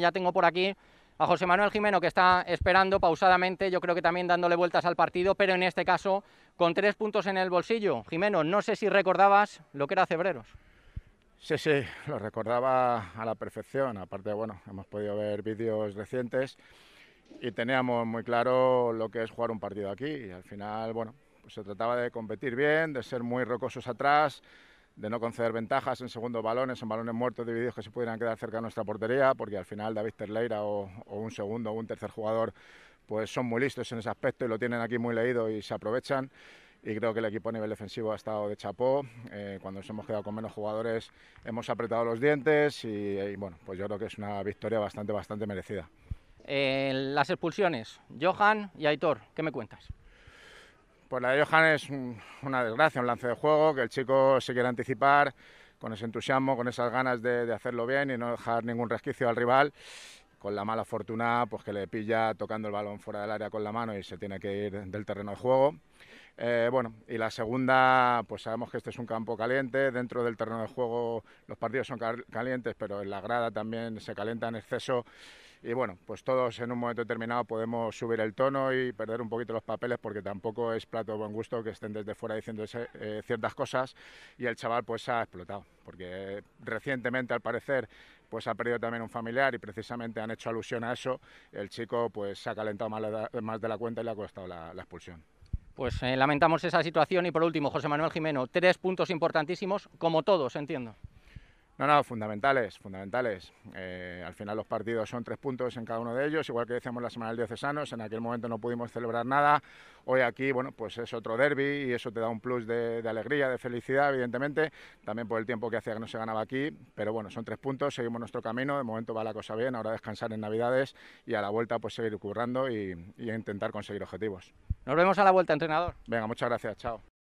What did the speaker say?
Ya tengo por aquí a José Manuel Jimeno que está esperando pausadamente, yo creo que también dándole vueltas al partido, pero en este caso con tres puntos en el bolsillo. Jimeno, no sé si recordabas lo que era Cebreros. Sí, sí, lo recordaba a la perfección. Aparte, bueno, hemos podido ver vídeos recientes y teníamos muy claro lo que es jugar un partido aquí. Y al final, bueno, pues se trataba de competir bien, de ser muy rocosos atrás, de no conceder ventajas en segundos balones, en balones muertos divididos que se pudieran quedar cerca de nuestra portería, porque al final David Terleira o, o un segundo o un tercer jugador pues son muy listos en ese aspecto y lo tienen aquí muy leído y se aprovechan y creo que el equipo a nivel defensivo ha estado de chapó. Eh, cuando nos hemos quedado con menos jugadores hemos apretado los dientes y, bueno, pues yo creo que es una victoria bastante, bastante merecida. Eh, las expulsiones, Johan y Aitor, ¿qué me cuentas? Pues la de Johan es una desgracia, un lance de juego, que el chico se quiere anticipar con ese entusiasmo, con esas ganas de, de hacerlo bien y no dejar ningún resquicio al rival con la mala fortuna pues que le pilla tocando el balón fuera del área con la mano y se tiene que ir del terreno de juego. Eh, bueno, y la segunda, pues sabemos que este es un campo caliente, dentro del terreno de juego los partidos son calientes, pero en la grada también se calienta en exceso y bueno, pues todos en un momento determinado podemos subir el tono y perder un poquito los papeles porque tampoco es plato de buen gusto que estén desde fuera diciendo eh, ciertas cosas y el chaval pues ha explotado, porque recientemente al parecer pues ha perdido también un familiar y precisamente han hecho alusión a eso, el chico pues se ha calentado más, de la cuenta y le ha costado la expulsión. Pues eh, lamentamos esa situación y por último, José Manuel Jimeno, tres puntos importantísimos, como todos, entiendo. No, no, fundamentales, fundamentales. Eh, al final los partidos son tres puntos en cada uno de ellos, igual que decíamos la semana del Diocesanos, en aquel momento no pudimos celebrar nada. Hoy aquí, bueno, pues es otro derby y eso te da un plus de, alegría, de felicidad, evidentemente, también por el tiempo que hacía que no se ganaba aquí, pero bueno, son tres puntos, seguimos nuestro camino, de momento va la cosa bien, ahora descansar en Navidades y a la vuelta pues seguir currando y intentar conseguir objetivos. Nos vemos a la vuelta, entrenador. Venga, muchas gracias, chao.